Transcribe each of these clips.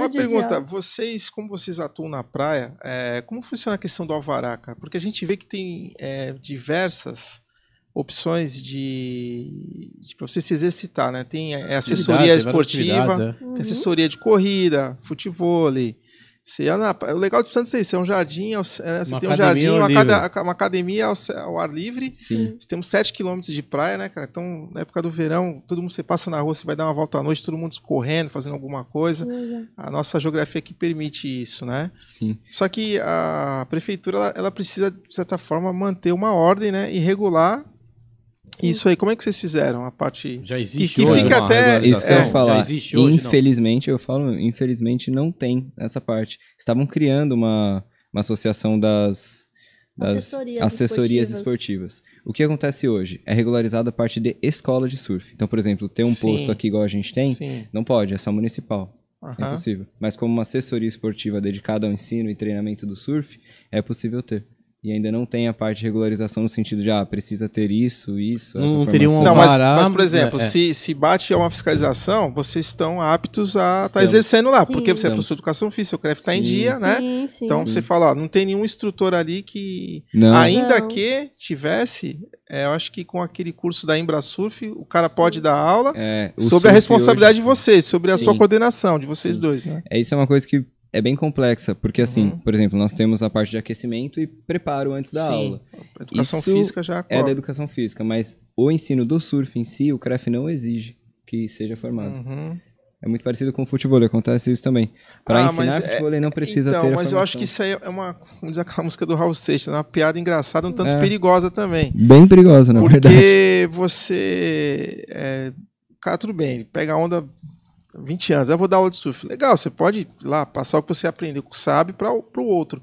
Uma pergunta, vocês, como vocês atuam na praia, é, como funciona a questão do alvará, cara? Porque a gente vê que tem é, diversas opções de, de para você se exercitar, né? Tem eh, é, assessoria esportiva, tem uhum. assessoria de corrida, futebol, você o legal de Santos é isso, é um jardim, é, é você uma tem um jardim, uma, uma, academia ao, ao ar livre. Sim. Você temos 7 km de praia, né, cara? Então, na época do verão, todo mundo você passa na rua, você vai dar uma volta à noite, todo mundo correndo, fazendo alguma coisa. Uhum. A nossa geografia que permite isso, né? Sim. Só que a prefeitura ela, ela precisa de certa forma manter uma ordem, né, e regular Hum. Isso aí, como é que vocês fizeram a parte já existe e que fica até isso eu falar. Hoje, infelizmente, não. eu falo, infelizmente não tem essa parte. Estavam criando uma, uma associação das, das assessorias, assessorias esportivas. esportivas. O que acontece hoje? É regularizada a parte de escola de surf. Então, por exemplo, ter um Sim. posto aqui igual a gente tem, Sim. não pode, é só municipal. Uhum. É possível. Mas como uma assessoria esportiva dedicada ao ensino e treinamento do surf, é possível ter e ainda não tem a parte de regularização no sentido de, ah, precisa ter isso, isso, Não, não teria um Não, mas, mas, por exemplo, né? é. se, se bate a uma fiscalização, vocês estão aptos a estar tá exercendo lá, sim. porque você é professor de educação física, o CREF está em dia, né? sim, né? Sim, então você fala, ó, não tem nenhum instrutor ali que, não. ainda não. que tivesse, é, eu acho que com aquele curso da Embrasurf, o cara pode dar aula é, sobre a responsabilidade hoje... de vocês, sobre a sua coordenação, de vocês dois, né? É, isso é uma coisa que é bem complexa, porque assim, uhum. por exemplo, nós temos a parte de aquecimento e preparo antes da Sim. aula. educação Isso física já acorda. é da educação física, mas o ensino do surf em si, o CREF não exige que seja formado. Uhum. É muito parecido com o futebol, acontece isso também. Para ah, ensinar futebol, é... não precisa então, ter. Mas eu acho que isso aí é uma, Vamos dizer aquela música do Raul Seixas, é uma piada engraçada, um tanto é. perigosa também. Bem perigosa, na Porque verdade. Porque você. É, cara, tudo bem, pega a onda 20 anos, eu vou dar aula de surf. Legal, você pode ir lá passar o que você aprendeu, sabe, para o outro.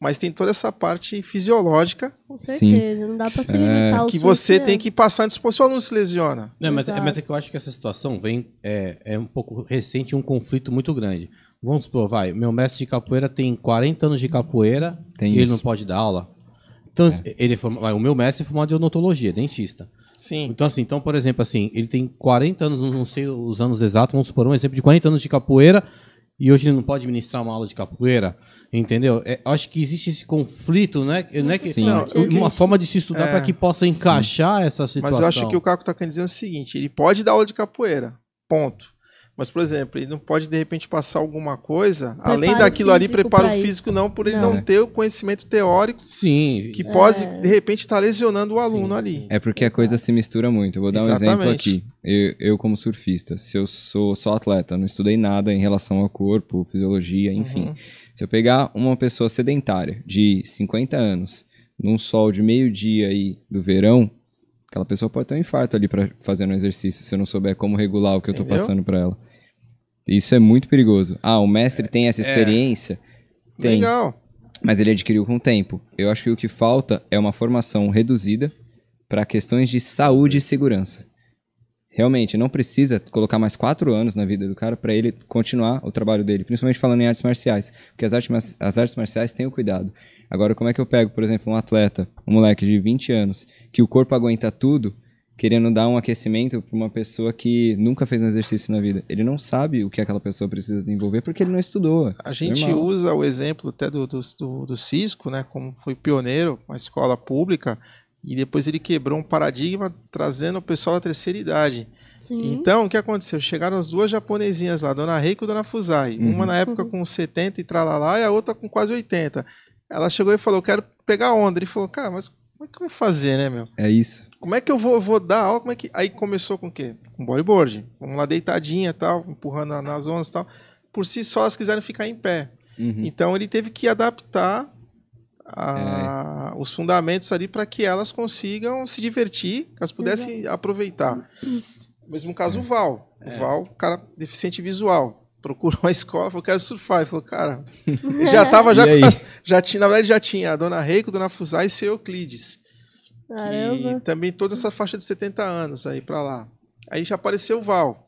Mas tem toda essa parte fisiológica. Com certeza, Sim. não dá para se limitar é... Que você né? tem que passar antes, se o aluno se lesiona. Não, mas, é, mas é que eu acho que essa situação vem, é, é um pouco recente, um conflito muito grande. Vamos supor, vai, meu mestre de capoeira tem 40 anos de capoeira tem e isso. ele não pode dar aula. Então, é. ele, é vai, o meu mestre é formado em odontologia, dentista. Sim. Então, assim, então, por exemplo, assim, ele tem 40 anos, não sei os anos exatos, vamos supor um exemplo de 40 anos de capoeira e hoje ele não pode ministrar uma aula de capoeira, entendeu? É, acho que existe esse conflito, né? É, não é que, Sim, não, uma existe. forma de se estudar é, para que possa encaixar sim. essa situação. Mas eu acho que o Caco está querendo dizer é o seguinte: ele pode dar aula de capoeira, ponto. Mas, por exemplo, ele não pode, de repente, passar alguma coisa, preparo além daquilo ali, preparo físico, não, por ele não, não ter o conhecimento teórico. Sim. Que pode, é. de repente, estar tá lesionando o aluno Sim. ali. É porque Exato. a coisa se mistura muito. Eu vou dar Exatamente. um exemplo aqui. Eu, eu, como surfista, se eu sou só atleta, não estudei nada em relação ao corpo, fisiologia, enfim. Uhum. Se eu pegar uma pessoa sedentária de 50 anos, num sol de meio-dia aí do verão, Aquela pessoa pode ter um infarto ali para fazer um exercício se eu não souber como regular o que Entendeu? eu tô passando para ela. Isso é muito perigoso. Ah, o mestre é, tem essa é, é. experiência? É. Tem. Legal. Mas ele adquiriu com o tempo. Eu acho que o que falta é uma formação reduzida para questões de saúde e segurança. Realmente, não precisa colocar mais quatro anos na vida do cara para ele continuar o trabalho dele, principalmente falando em artes marciais, porque as, artes, as artes marciais têm o cuidado Agora, como é que eu pego, por exemplo, um atleta, um moleque de 20 anos, que o corpo aguenta tudo, querendo dar um aquecimento para uma pessoa que nunca fez um exercício na vida. Ele não sabe o que aquela pessoa precisa desenvolver porque ele não estudou. A gente Normal. usa o exemplo até do, do, do, Cisco, né, como foi pioneiro, uma escola pública, e depois ele quebrou um paradigma trazendo o pessoal à terceira idade. Sim. Então, o que aconteceu? Chegaram as duas japonesinhas lá, Dona Reiko e Dona Fusai. Uhum. Uma na época com 70 e tralalá, e a outra com quase 80. Ela chegou e falou: Eu quero pegar onda. Ele falou: Cara, mas como é que eu vou fazer, né, meu? É isso. Como é que eu vou, vou dar aula? Como é que... Aí começou com o quê? Com bodyboard. Vamos lá, deitadinha tal, empurrando nas ondas e tal. Por si só, elas quiseram ficar em pé. Uhum. Então ele teve que adaptar a, é. os fundamentos ali para que elas consigam se divertir, que elas pudessem aproveitar. Uhum. Mesmo caso é. o Val. O é. Val, cara deficiente visual procurou uma escola, falou, quero surfar. Ele falou, cara, já tava, já, já tinha, na verdade já tinha a Dona Reiko, Dona Fusai e seu Euclides. Caramba. E também toda essa faixa de 70 anos aí para lá. Aí já apareceu o Val,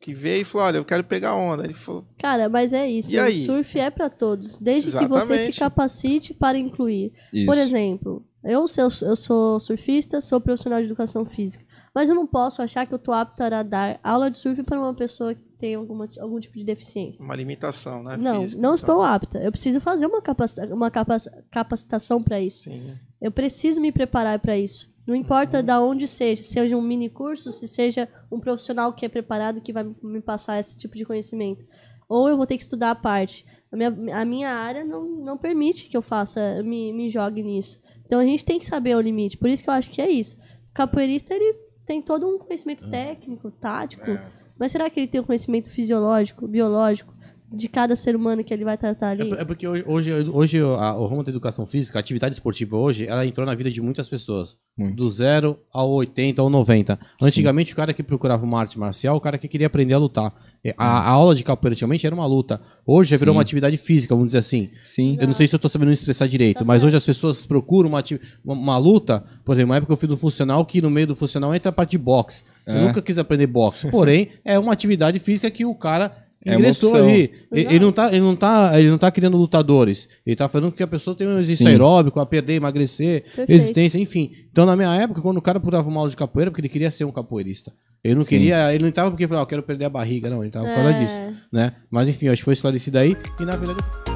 que veio e falou, olha, eu quero pegar onda. Ele falou... Cara, mas é isso, e aí? o surf é para todos, desde Exatamente. que você se capacite para incluir. Isso. Por exemplo, eu, eu, eu sou surfista, sou profissional de educação física mas eu não posso achar que eu tô apto a dar aula de surf para uma pessoa que tem alguma, algum tipo de deficiência. Uma limitação, né? Não, Física, não então. estou apta. Eu preciso fazer uma, capaci uma capacitação para isso. Sim. Né. Eu preciso me preparar para isso. Não importa uhum. da onde seja, seja um mini curso, se seja um profissional que é preparado que vai me passar esse tipo de conhecimento. Ou eu vou ter que estudar a parte. A minha, a minha área não, não permite que eu faça, me, me jogue nisso. Então a gente tem que saber o limite. Por isso que eu acho que é isso. O capoeirista, ele tem todo um conhecimento hum. técnico, tático, é. mas será que ele tem um conhecimento fisiológico, biológico, de cada ser humano que ele vai tratar ali. É, é porque hoje, hoje a, o ramo da educação física, a atividade esportiva hoje, ela entrou na vida de muitas pessoas. Muito. Do zero ao 80 ou 90. Antigamente, Sim. o cara que procurava uma arte marcial, o cara que queria aprender a lutar. A, a aula de capoeira antigamente era uma luta. Hoje já virou uma atividade física, vamos dizer assim. Sim. Eu não sei se eu estou sabendo me expressar direito, tá mas certo. hoje as pessoas procuram uma, uma, uma, luta. Por exemplo, uma época eu fui um funcional, que no meio do funcional entra a parte de boxe. É. Eu nunca quis aprender boxe. Porém, é uma atividade física que o cara é ali. Ele, ele, não tá, ele, não tá, ele não tá criando lutadores. Ele tá falando que a pessoa tem um exercício aeróbico, a perder, emagrecer, Perfeito. resistência, enfim. Então, na minha época, quando o cara procurava uma aula de capoeira, porque ele queria ser um capoeirista. Ele não Sim. queria, ele não tava porque falava, ah, eu quero perder a barriga, não. Ele tava é. por causa é. disso, né? Mas enfim, acho que foi esclarecido aí. E na verdade.